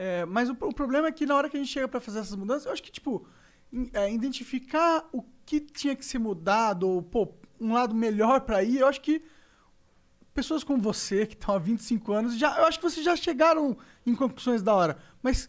É, mas o, o, problema é que na hora que a gente chega para fazer essas mudanças, eu acho que, tipo, é, identificar o que tinha que ser mudado, ou, pô, um lado melhor para ir, eu acho que pessoas como você, que estão há 25 anos, já, eu acho que vocês já chegaram em conclusões da hora. Mas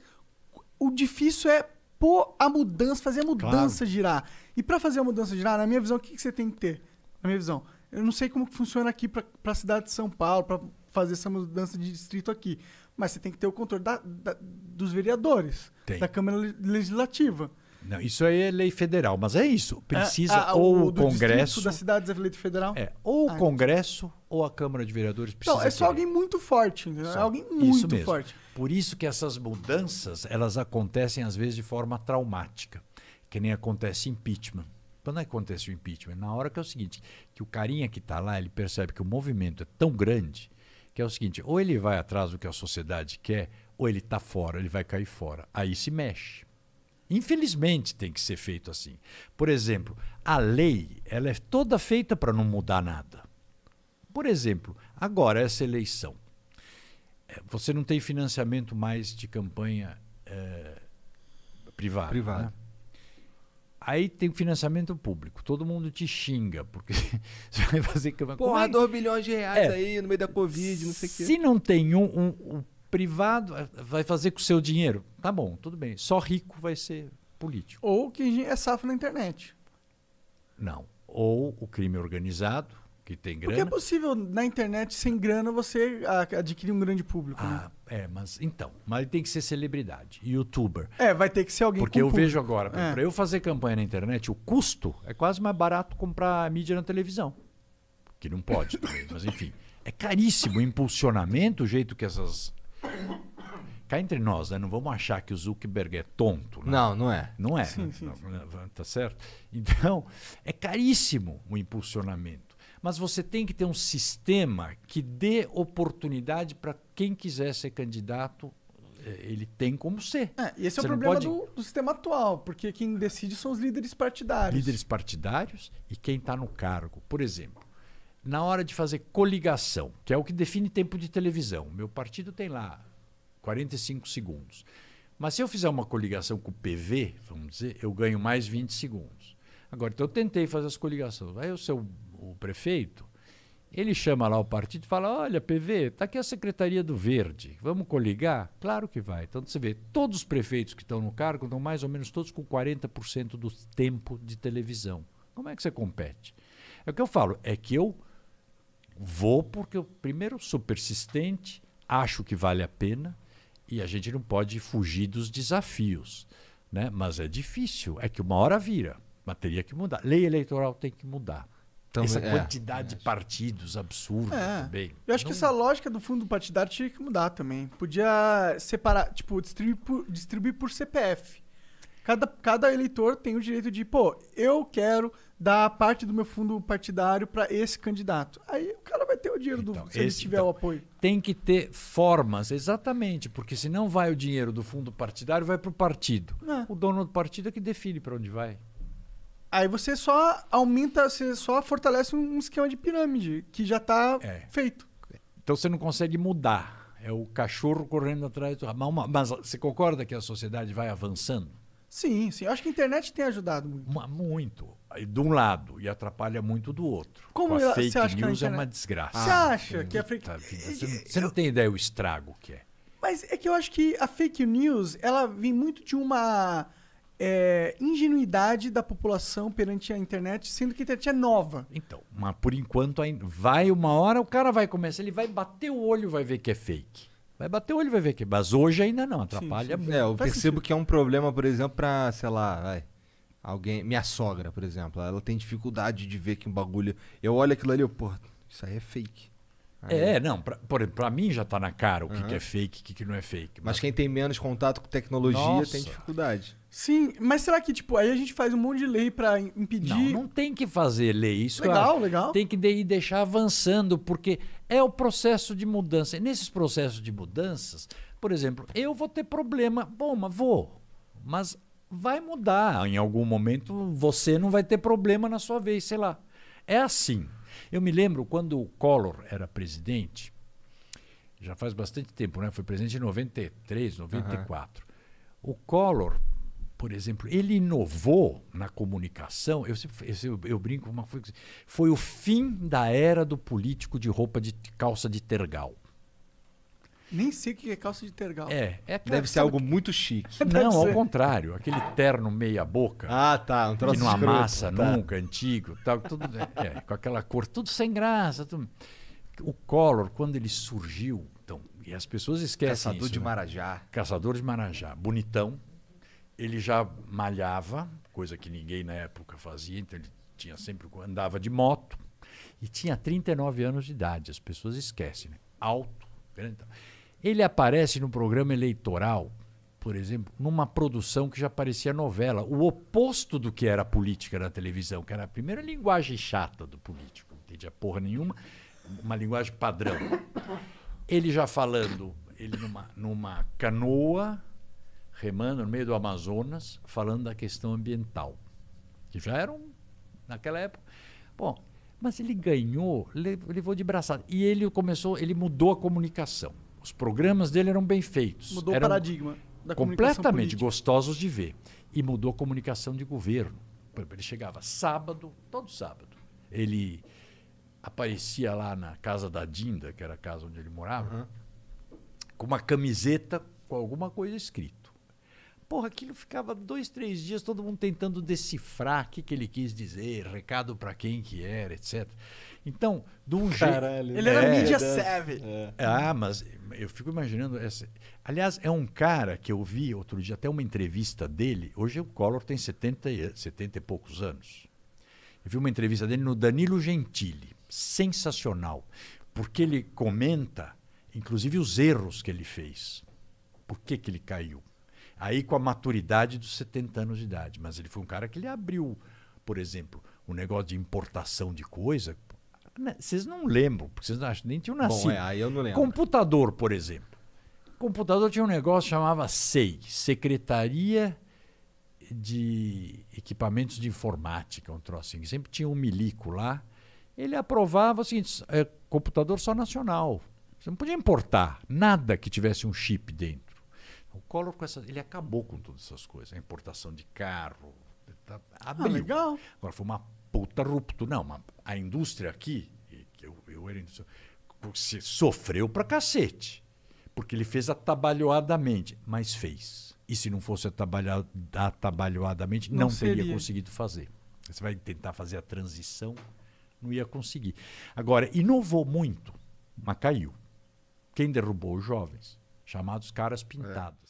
o difícil é pôr a mudança, fazer a mudança claro. girar. E para fazer a mudança girar, na minha visão, o que, que você tem que ter? Na minha visão. Eu não sei como funciona aqui para a cidade de São Paulo, para fazer essa mudança de distrito aqui. Mas você tem que ter o controle da, da, dos vereadores, tem. da Câmara Legislativa. Não, isso aí é lei federal, mas é isso. Ah, precisa ah, ah, ou o Congresso. das cidades é lei federal? É, ou ah, o Congresso ou a Câmara de Vereadores então, precisa. Não, é só ter. alguém muito forte, né? só. alguém muito forte. Por isso que essas mudanças, elas acontecem às vezes de forma traumática, que nem acontece impeachment. Quando acontece o impeachment? Na hora que é o seguinte, que o carinha que está lá, ele percebe que o movimento é tão grande que é o seguinte: ou ele vai atrás do que a sociedade quer, ou ele está fora, ele vai cair fora. Aí se mexe. Infelizmente tem que ser feito assim. Por exemplo, a lei ela é toda feita para não mudar nada. Por exemplo, agora essa eleição, é, você não tem financiamento mais de campanha é, eh, privada. privada. Né? Aí tem o financiamento público. Todo mundo te xinga, porque você vai fazer campanha. Porra, 2 é? bilhões de reais é. aí no meio da Covid, não sei o quê. Se não tem um, um, um, privado, eh, vai fazer com o seu dinheiro. Tá bom, tudo bem. Só rico vai ser político. Ou quem é safo na internet. Não. Ou o crime organizado, que tem grana. Porque é possível na internet, sem grana, você adquirir um grande público. Né? Ah, né? é, mas então. Mas tem que ser celebridade, youtuber. É, vai ter que ser alguém Porque eu público. vejo agora, é. para eu fazer campanha na internet, o custo é quase mais barato comprar mídia na televisão. Que não pode também, mas enfim. É caríssimo o impulsionamento, o jeito que essas cá entre nós, né? Não vamos achar que o Zuckerberg é tonto. Né? Não, não é. Não é. Sim, sim, sim. Tá certo? Então, é caríssimo o impulsionamento. Mas você tem que ter um sistema que dê oportunidade para quem quiser ser candidato, eh, ele tem como ser. É, esse você é o problema pode... do, do, sistema atual, porque quem decide são os líderes partidários. Líderes partidários e quem está no cargo. Por exemplo, na hora de fazer coligação, que é o que define tempo de televisão, meu partido tem lá 45 segundos. Mas se eu fizer uma coligação com o PV, vamos dizer, eu ganho mais 20 segundos. Agora, então eu tentei fazer as coligações. Aí o seu o prefeito, ele chama lá o partido e fala: Olha, PV, está aqui a Secretaria do Verde, vamos coligar? Claro que vai. Então você vê, todos os prefeitos que estão no cargo estão mais ou menos todos com 40% do tempo de televisão. Como é que você compete? É o que eu falo, é que eu vou porque eu, primeiro, sou persistente, acho que vale a pena e a gente não pode fugir dos desafios. Né? Mas é difícil, é que uma hora vira, mas teria que mudar. Lei eleitoral tem que mudar também, então, essa é quantidade é, de partidos absurda é. também. Eu acho não... que essa lógica do fundo partidário tinha que mudar também. Podia separar, tipo, distribuir por, distribuir por CPF. Cada, cada eleitor tem o direito de, pô, eu quero dar parte do meu fundo partidário para esse candidato. Aí o cara vai ter o dinheiro então, do, se esse, ele tiver então, o apoio. Tem que ter formas, exatamente, porque senão vai o dinheiro do fundo partidário, vai para o partido. É. O dono do partido é que define para onde vai. Aí você só aumenta, você só fortalece um esquema de pirâmide que já está é. feito. Então você não consegue mudar. É o cachorro correndo atrás do. Mas você concorda que a sociedade vai avançando? Sim, sim. Eu acho que a internet tem ajudado muito. Uma, muito. De um lado e atrapalha muito do outro. Como a fake acha news é internet... é uma desgraça. Você acha ah, que a fake Você, você não tem ideia o estrago que é. Mas é que eu acho que a fake news, ela vem muito de uma é, ingenuidade da população perante a internet, sendo que a internet é nova. Então, mas por enquanto vai uma hora, o cara vai começar, ele vai bater o olho, vai ver que é fake. Vai bater o olho, vai ver que. É, mas hoje ainda não, atrapalha sim, sim. É, eu Faz percebo sentido. que é um problema, por exemplo, para, sei lá, vai, alguém. Minha sogra, por exemplo, ela tem dificuldade de ver que um bagulho. Eu olho aquilo ali, eu, pô, isso aí é fake. É, não, pra, pra mim já tá na cara o que, uhum. que é fake, o que, que, não é fake. Mas... mas... quem tem menos contato com tecnologia Nossa. tem dificuldade. Sim, mas será que, tipo, aí a gente faz um monte de lei para impedir. Não, não tem que fazer lei. Isso é legal, legal. Tem que de, deixar avançando, porque é o processo de mudança. E nesses processos de mudanças, por exemplo, eu vou ter problema. Bom, mas vou. Mas vai mudar. Em algum momento você não vai ter problema na sua vez, sei lá. É assim. Eu me lembro quando o Collor era presidente, já faz bastante tempo, né? Foi presidente em 93, 94. Uhum. O Collor, por exemplo, ele inovou na comunicação. Eu, eu, eu brinco, uma, coisa, foi o fim da era do político de roupa de calça de tergal. Nem sei o que é calça de tergal. É, é Deve ser algo muito chique. Não, ao contrário. Aquele terno meia boca. Ah, tá. Um troço que não amassa tá. nunca, antigo. Tal, tudo, é, é, com aquela cor, tudo sem graça. Tudo. O Collor, quando ele surgiu, então, e as pessoas esquecem Caçador isso, de né? Marajá. Caçador de Marajá. Bonitão. Ele já malhava, coisa que ninguém na época fazia, então ele tinha sempre andava de moto e tinha 39 anos de idade, as pessoas esquecem, né? Alto, grande. Ele aparece no programa eleitoral, por exemplo, numa produção que já parecia novela, o oposto do que era a política na televisão, que era a primeira linguagem chata do político, não entendia porra nenhuma, uma linguagem padrão. Ele já falando, ele numa, numa canoa, remando no meio do Amazonas, falando da questão ambiental, que já era um, naquela época. Bom, mas ele ganhou, levou de braçada. E ele começou, ele mudou a comunicação. Os programas dele eram bem feitos. Mudou o paradigma da Completamente gostosos de ver. E mudou a comunicação de governo. Ele chegava sábado, todo sábado. Ele aparecia lá na casa da Dinda, que era a casa onde ele morava, uhum. com uma camiseta com alguma coisa escrita porra, aquilo ficava dois, três dias, todo mundo tentando decifrar o que, que ele quis dizer, recado para quem que era, etc. Então, de um jeito. Ele né? é, era mídia é, né? savvy. É. Ah, mas eu fico imaginando. Essa... Aliás, é um cara que eu vi outro dia, até uma entrevista dele. Hoje o Collor tem 70, 70 e poucos anos. Eu vi uma entrevista dele no Danilo Gentili. Sensacional. Porque ele comenta, inclusive, os erros que ele fez. Por que, que ele caiu? Aí com a maturidade dos 70 anos de idade. Mas ele foi um cara que ele abriu, por exemplo, o um negócio de importação de coisa. Né? Vocês não lembram, porque vocês nem tinham nascido. Bom, é, aí eu não lembro. Computador, por exemplo. Computador tinha um negócio que chamava SEI, Secretaria de Equipamentos de Informática, um assim. Sempre tinha um milico lá. Ele aprovava o seguinte, é, computador só nacional. Você não podia importar nada que tivesse um chip dentro. O Collor, com essa, ele acabou com todas essas coisas. A importação de carro. Tá, ah, abriu. Ah, legal. Agora, foi uma puta ruptura. Não, uma, a indústria aqui, eu, eu era indústria, sofreu pra cacete. Porque ele fez atabalhoadamente, mas fez. E se não fosse atabalhoadamente, não, não teria conseguido fazer. Você vai tentar fazer a transição, não ia conseguir. Agora, inovou muito, mas caiu. Quem derrubou os jovens? Chamados caras é. pintados. É.